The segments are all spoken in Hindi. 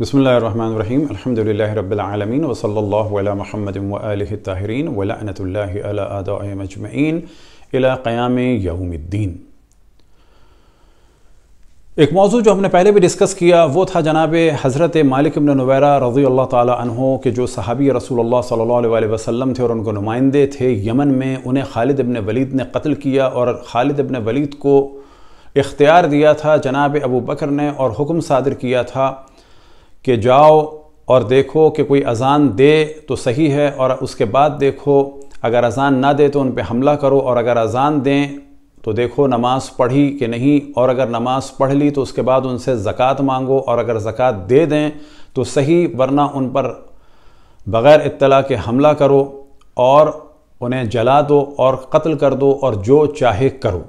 بسم الله الرحمن الرحيم الحمد لله رب العالمين وصلى الله على محمد وآله الطاهرين ولعنة الله على آدائهم أجمعين إلى قيام يوم الدين ایک موضوع جو ہم نے پہلے بھی ڈسکس کیا وہ تھا جناب حضرت مالک ابن نویرہ رضی اللہ تعالی عنہ کے جو صحابی رسول اللہ صلی اللہ علیہ وسلم تھے اور ان کو نمائندے تھے یمن میں انہیں خالد ابن ولید نے قتل کیا اور خالد ابن ولید کو اختیار دیا تھا جناب ابو بکر نے اور حکم صادر کیا تھا कि जाओ और देखो कि कोई अज़ान दे तो सही है और उसके बाद देखो अगर अज़ान ना दे तो उन पर हमला करो और अगर अज़ान दें तो देखो नमाज़ पढ़ी कि नहीं और अगर नमाज़ पढ़ ली तो उसके बाद उनसे ज़क़़त मांगो और अगर ज़क़़त दे दें तो सही वरना उन पर बग़ैर इत्तला के हमला करो और उन्हें जला दो और कत्ल कर दो और जो चाहे करो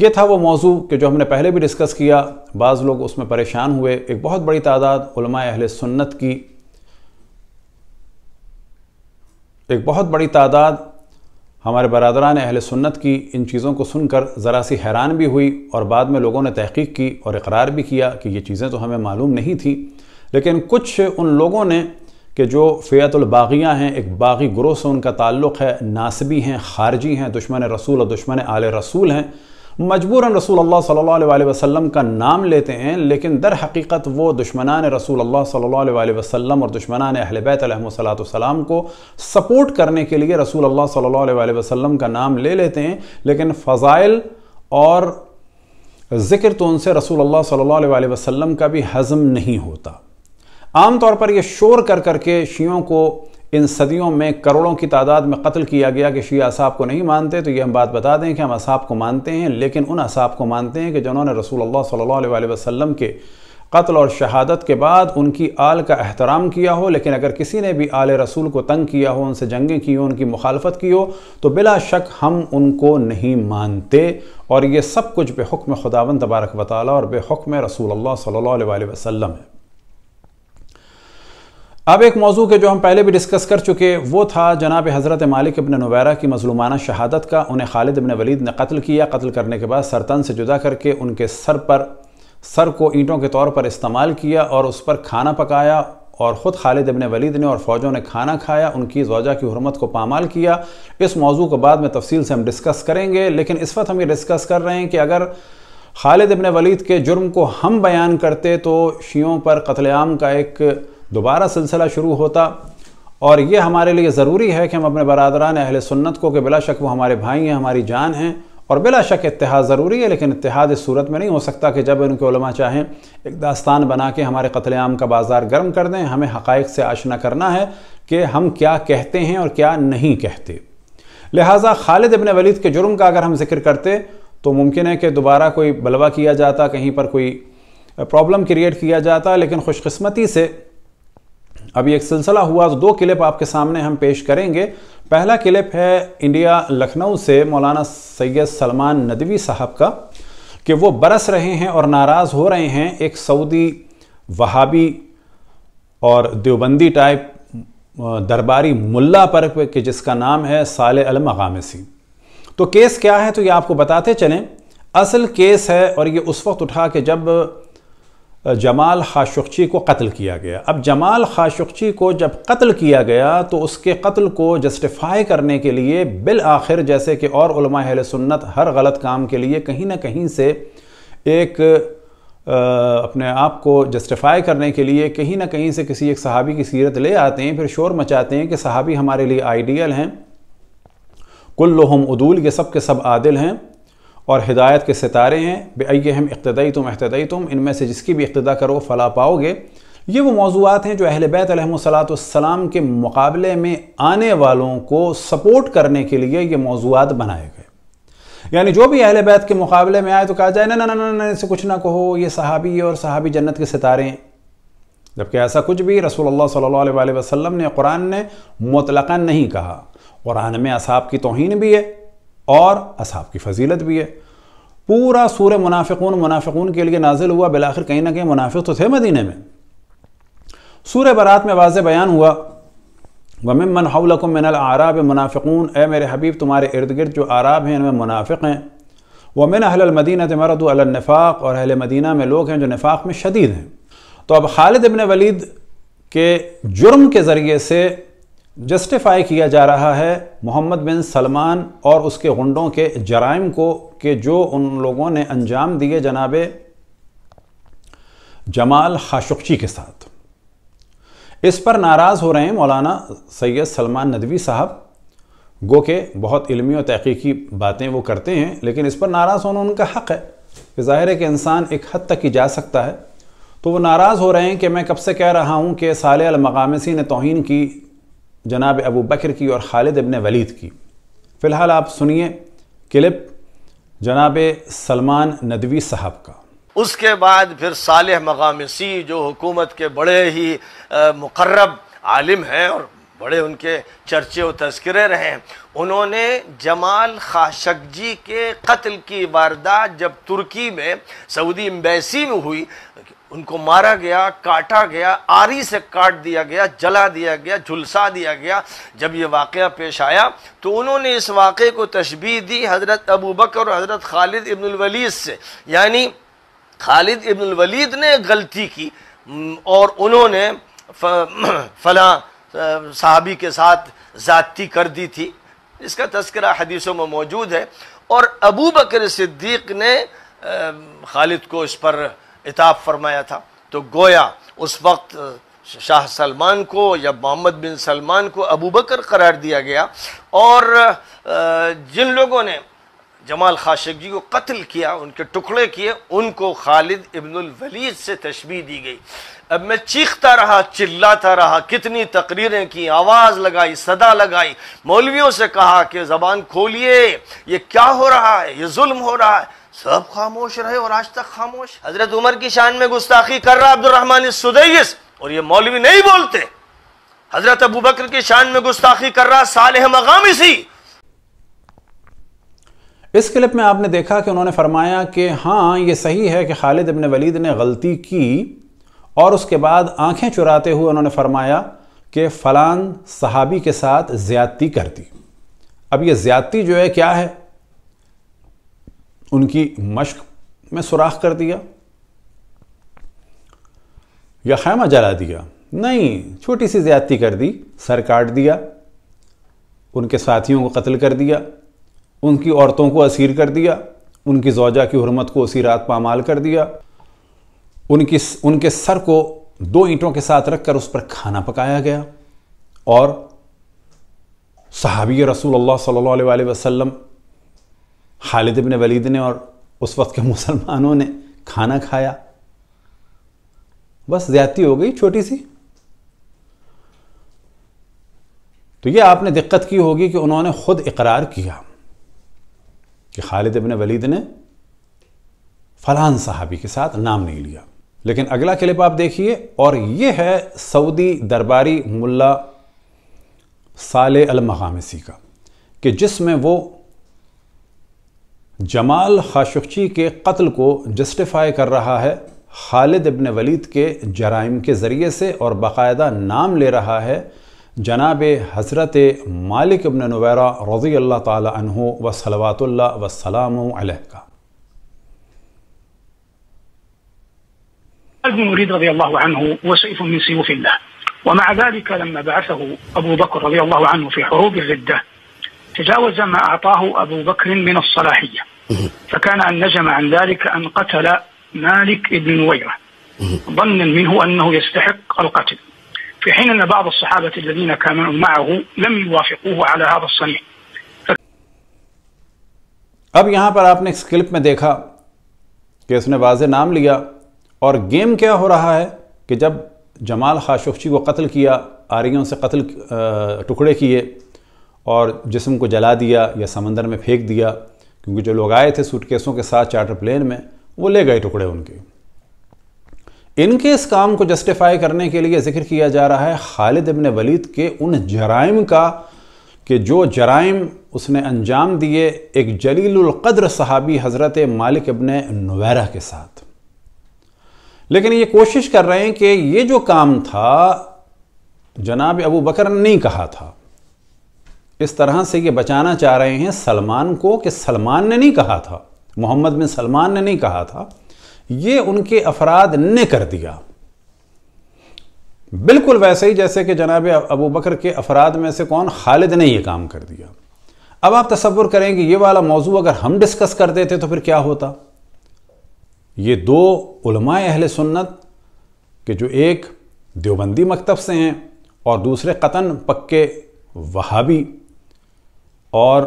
ये था वो मौजू कि जो हमने पहले भी डिस्कस किया बाज़ लोग उसमें परेशान हुए एक बहुत बड़ी तादाद अहल सुन्नत की एक बहुत बड़ी तादाद हमारे बरदरान अहल सुन्नत की इन चीज़ों को सुनकर ज़रा सी हैरान भी हुई और बाद में लोगों ने तहकीक की और इकरार भी किया कि ये चीज़ें तो हमें मालूम नहीं थी लेकिन कुछ उन लोगों ने कि जो फ़ैतुलबागियाँ हैं एक बागी ग्रोह से उनका ताल्लुक़ है नासबी हैं खारजी हैं दुश्मन रसूल और दुश्मन आल रसूल हैं मजबूरन रसूल अल्लाह सल्लल्लाहु अलैहि वसल्लम का नाम लेते हैं लेकिन दर हकीकत वो दुश्मनान रसूल अल्लाह सल्लल्लाहु अलैहि वसल्लम और दुश्मनान अहल बैतम को सपोर्ट करने के लिए रसूल अल्लाह सल्लल्लाहु अलैहि वसल्लम का नाम ले लेते हैं लेकिन फ़ज़ाइल और ज़िक्र तो उनसे रसूल अल्लाह सल्लल्लाहु अलैहि वसल्लम का भी हज़म नहीं होता आमतौर पर यह शोर कर करके शियों को इन सदियों में करोड़ों की तादाद में कत्ल किया गया कि शी असाब को नहीं मानते तो ये हम बात बता दें कि हम असाब को मानते हैं लेकिन उन असाब को मानते हैं कि जिन्होंने रसूल सल्ला वसम के कत्ल और शहादत के बाद उनकी आल का अहतराम किया हो लेकिन अगर किसी ने भी आल रसूल को तंग किया हो उनसे जंगें की हो उनकी मुखालफत की हो तो बिला शक हम उनको नहीं मानते और ये सब कुछ बेहुक्म खुदावन तबारक वाली और बेहुक्म रसूल अल्लाह सल्ला वसम है अब एक मौजू के जो हम पहले भी डिस्कस कर चुके वो था जनाब हज़रत मालिक अबन नवैरा की मजलूमाना शहादत का उन्हें खालिद अबन वलीद ने कत्ल किया कत्ल करने के बाद सरतन से जुदा करके उनके सर पर सर को ईंटों के तौर पर इस्तेमाल किया और उस पर खाना पकाया और ख़ुद खालिद अबन वलीद ने और फ़ौजों ने खाना खाया उनकी जौजा की हरमत को पामाल किया इस मौजू को बाद में तफसील से हम डिस्कस करेंगे लेकिन इस वक्त हम ये डिस्कस कर रहे हैं कि अगर खालिद अबन वलीद के जुर्म को हम बयान करते तो शीयों पर कत्लेआम का एक दोबारा सिलसिला शुरू होता और ये हमारे लिए ज़रूरी है कि हम अपने बरदरान अहल सुन्नत को कि बिला शक वो हमारे भाई हैं हमारी जान हैं और बिला शक इतिहाद ज़रूरी है लेकिन इतिहाद इस सूरत में नहीं हो सकता कि जब उनके उलमा चाहें एक दास्तान बना के हमारे कतलेआम का बाज़ार गर्म कर दें हमें हक़ से आशना करना है कि हम क्या कहते हैं और क्या नहीं कहते लिहाजा खालिद अबन वलीद के जुर्म का अगर हम जिक्र करते तो मुमकिन है कि दोबारा कोई बलवा किया जाता कहीं पर कोई प्रॉब्लम क्रिएट किया जाता लेकिन खुशकस्मती से अभी एक सिलसिला हुआ तो दो क्लिप आपके सामने हम पेश करेंगे पहला क्लिप है इंडिया लखनऊ से मौलाना सैयद सलमान नदवी साहब का कि वो बरस रहे हैं और नाराज़ हो रहे हैं एक सऊदी वहाबी और देवबंदी टाइप दरबारी मुल्ला पर कि जिसका नाम है साल अल मगामसी तो केस क्या है तो ये आपको बताते चलें असल केस है और ये उस वक्त उठा कि जब जमाल खाशुखची को कत्ल किया गया अब जमाल खाशुखची को जब कत्ल किया गया तो उसके कत्ल को जस्टिफाई करने के लिए बिल आखिर जैसे कि और अहल सुन्नत हर गलत काम के लिए कहीं ना कहीं से एक आ, अपने आप को जस्टिफाई करने के लिए कहीं ना कहीं से किसी एक सहाबी की सीरत ले आते हैं फिर शोर मचाते हैं कि सहाबी हमारे लिए आइडियल हैं कुल्लुहम उदूल ये सब के सब आदिल हैं और हिदायत के सितारे हैं बे हम इकतदाई तुम अहतदई तुम इनमें से जिसकी भी इकतदा करो फला पाओगे ये वो मौजूद हैं जो अहल बैतलाम के मुकाबले में आने वालों को सपोर्ट करने के लिए ये मौजूद बनाए गए यानी जो भी अहल बैत के मुकाबले में आए तो कहा जाए ना ना ना इसे कुछ ना कहो ये सहाबी और सहाबी जन्नत के सितारे हैं जबकि ऐसा कुछ भी रसूल सल्ला वसम ने कुरान ने मुतलका नहीं कहा कुरान में असाब की तोहन भी है और असाब की फजीलत भी है पूरा सूर मुनाफिकून मुनाफिकून के लिए नाजिल हुआ बिलाखिर कहीं ना कहीं मुनाफिक तो थे मदीने में सूर बरात में वाज बयान हुआ वमिन मन हौलकुम मिनल आराब मुनाफिकून ए मेरे हबीब तुम्हारे इर्द गिर्द जो आराब हैं इनमें मुनाफिक हैं वमिन अहलमदीना तमरद अलनफ़ाक और अहल मदीना में लोग हैं जो नफाक में शदीद हैं तो अब खालिद इबन वलीद के जुर्म के ज़रिए से जस्टिफाई किया जा रहा है मोहम्मद बिन सलमान और उसके गुंडों के जराइम को कि जो उन लोगों ने अंजाम दिए जनाब जमाल हाशुखची के साथ इस पर नाराज़ हो रहे हैं मौलाना सैयद सलमान नदवी साहब गो के बहुत इलमी और तहकीकी बातें वो करते हैं लेकिन इस पर नाराज़ होना उनका हक़ है कि ज़ाहिर है कि इंसान एक हद तक ही जा सकता है तो वो नाराज़ हो रहे हैं कि मैं कब से कह रहा हूँ कि साल अलमगामसी ने तोहन की जनाब अबू बकर की और खालिद अबन वलीद की फ़िलहाल आप सुनिए क्लिप जनाब सलमान नदवी साहब का उसके बाद फिर साल मगामसी जो हुकूमत के बड़े ही मुकर्रब आलिम हैं और बड़े उनके चर्चे व तस्करे रहे हैं उन्होंने जमाल खाशकजी के कत्ल की वारदात जब तुर्की में सऊदी एम्बेसी में हुई उनको मारा गया काटा गया आरी से काट दिया गया जला दिया गया झुलसा दिया गया जब ये वाक़ पेश आया तो उन्होंने इस वाक़े को तशबी दी हज़रत अबू बकर और हज़रत खालिद इब्नवलीद से यानी खालिद इब्नवलीद ने गलती की और उन्होंने फला साहबी के साथ ज़्यादती कर दी थी इसका तस्करा हदीसों में मौजूद है और अबू बकर ने खालिद को इस पर इताब फरमाया था तो गोया उस वक्त शाह सलमान को या मोहम्मद बिन सलमान को अबू बकर करार दिया गया और जिन लोगों ने जमाल खाशिक जी को कत्ल किया उनके टुकड़े किए उनको खालिद इब्नुल वलीद से तशबी दी गई अब मैं चीखता रहा चिल्लाता रहा कितनी तकरीरें की आवाज़ लगाई सदा लगाई मौलवियों से कहा कि ज़बान खोलिए ये क्या हो रहा है ये जुल्म हो रहा है सब खामोश रहे और आज तक खामोश हजरत उमर की शान में गुस्ताखी कर रहा अब्दुलरहमान सुदैस और ये मौलवी नहीं बोलते हजरत अबू बकर की शान में गुस्ताखी कर रहा साल मगामिसी इस क्लिप में आपने देखा कि उन्होंने फरमाया कि हाँ ये सही है कि खालिद अबन वलीद ने गलती की और उसके बाद आंखें चुराते हुए उन्होंने फरमाया कि फ़लान सहाबी के साथ ज़्यादती कर दी अब ये ज़्यादती जो है क्या है उनकी मश्क में सुराख कर दिया या खैमा जला दिया नहीं छोटी सी ज्यादती कर दी सर काट दिया उनके साथियों को कत्ल कर दिया उनकी औरतों को असीर कर दिया उनकी जौजा की हरमत को उसी रात पामाल कर दिया उनकी उनके सर को दो ईंटों के साथ रखकर उस पर खाना पकाया गया और सहाबी रसूल अल्लाह सल्लल्लाहु अलैहि वसल्लम खालिद इबन वलीद ने और उस वक्त के मुसलमानों ने खाना खाया बस ज्यादती हो गई छोटी सी तो ये आपने दिक्कत की होगी कि उन्होंने खुद इकरार किया कि खालिद इबन वलीद ने फलान साहबी के साथ नाम नहीं लिया लेकिन अगला क्लिप आप देखिए और ये है सऊदी दरबारी मुल्ला साले अल मगामसी का कि जिसमें वो जमाल खाशुखची के कत्ल को जस्टिफाई कर रहा है खालिद इबन वलीद के जराइम के ज़रिए से और बाकायदा नाम ले रहा है जनाब हज़रत मालिक इबन नवैरा रज़ी अल्लाह तहु व सलवातुल्ला वसलाम का ابن مريد رضي الله عنه وسيف من سيوف الله ومع ذلك لما بعثه ابو بكر رضي الله عنه في حروب الردة تجاوز ما أعطاه أبو بكر من الصلاحية فكان أن نجم عن ذلك أن قتل مالك بن نويرة ظنا منه أنه يستحق القتل في حين أن بعض الصحابة الذين كانوا معه لم يوافقوه على هذا الصنيع اب یہاں پر آپ نے اس کلپ میں دیکھا کہ اس نے واضح نام لیا اور گیم کیا ہو رہا ہے کہ جب جمال خاشخچی کو قتل کیا آریوں سے قتل ٹکڑے کیے और जिसम को जला दिया या समंदर में फेंक दिया क्योंकि जो लोग आए थे सूटकेसों के साथ चार्टर प्लेन में वो ले गए टुकड़े उनके इनके इस काम को जस्टिफाई करने के लिए जिक्र किया जा रहा है खालिद इबन वलीद के उन जराइम का कि जो जराइम उसने अंजाम दिए एक जलीलकद्र सहाबी हज़रत मालिक इबन नवैरा के साथ लेकिन ये कोशिश कर रहे हैं कि ये जो काम था जनाब अबू बकर ने नहीं कहा था इस तरह से ये बचाना चाह रहे हैं सलमान को कि सलमान ने नहीं कहा था मोहम्मद बिन सलमान ने नहीं कहा था ये उनके अफराद ने कर दिया बिल्कुल वैसे ही जैसे कि जनाब अबू बकर के अफराद में से कौन खालिद ने ये काम कर दिया अब आप तस्वुर करें कि ये वाला मौजू अगर हम डिस्कस कर देते तो फिर क्या होता ये दो अहल सुन्नत के जो एक देवबंदी मकतब से हैं और दूसरे कतन पक्के वहाबी और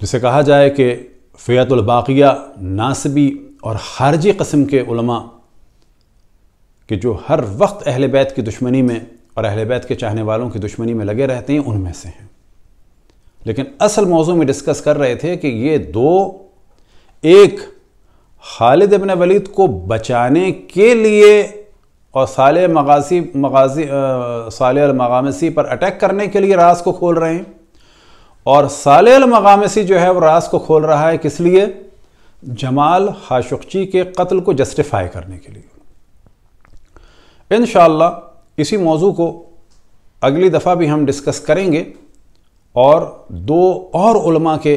जिसे कहा जाए कि फ़ैतुलबाक़िया नासबी और हारजी कस्म के उलमा कि जो हर वक्त अहल बैत की दुश्मनी में और अहल बैत के चाहने वालों की दुश्मनी में लगे रहते हैं उनमें से हैं लेकिन असल मौजू में डिस्कस कर रहे थे कि ये दो एक खालिद अबन वलीद को बचाने के लिए और साल मगासी मगाजी साल मगामसी पर अटैक करने के लिए रास को खोल रहे हैं और सालेल मगामसी जो है वो रास को खोल रहा है किस लिए जमाल हाशुक्ची के कत्ल को जस्टिफाई करने के लिए इन इसी मौजू को अगली दफ़ा भी हम डिस्कस करेंगे और दो और उलमा के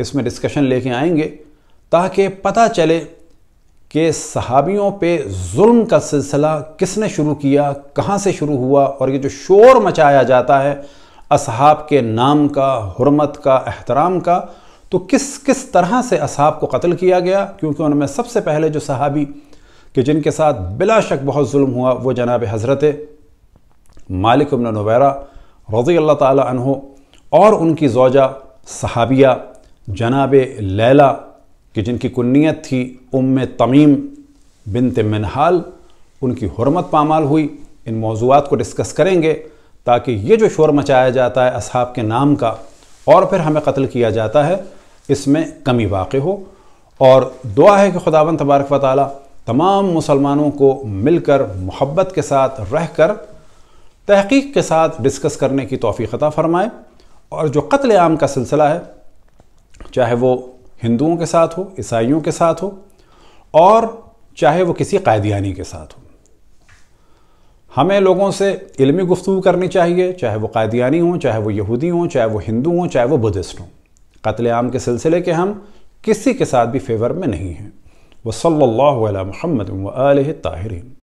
इसमें डिस्कशन लेके आएंगे ताकि पता चले कि सहाबियों पे जुल्म का सिलसिला किसने शुरू किया कहाँ से शुरू हुआ और ये जो शोर मचाया जाता है असहाब के नाम का हरमत का अहतराम का तो किस किस तरह से असहाब को कत्ल किया गया क्योंकि उनमें सबसे पहले जो सहाबी कि जिनके साथ बिला शक बहुत जुल्म हुआ वो जनाब हज़रत मालिक उमन नवैरा रज़ी अल्लाह तहो और उनकी जोजा सहाबिया जनाब लैला कि जिनकी कुन्नीत थी उम तमीम बिन मिनहाल उनकी हरमत पामाल हुई इन मौजूद को डिस्कस करेंगे ताकि ये जो शोर मचाया जाता है असहाब के नाम का और फिर हमें कत्ल किया जाता है इसमें कमी वाक़ हो और दुआ है कि खुदा तबारक वाली तमाम मुसलमानों को मिलकर मोहब्बत के साथ रह कर तहकीक के साथ डिस्कस करने की तोफ़ी फ़रमाए और जो कत्ल आम का सिलसिला है चाहे वो हिंदुओं के साथ हो ईसाइयों के साथ हो और चाहे वो किसी कायदियानी के साथ हो हमें लोगों से इल्मी गुफ्तु करनी चाहिए चाहे वो कादियानी हों चाहे वो यहूदी हों चाहे वो हिंदू हों चाहे वो बुद्धिस्ट हों कत्ल आम के सिलसिले के हम किसी के साथ भी फेवर में नहीं हैं सल्ला महमद व आल ताहरीन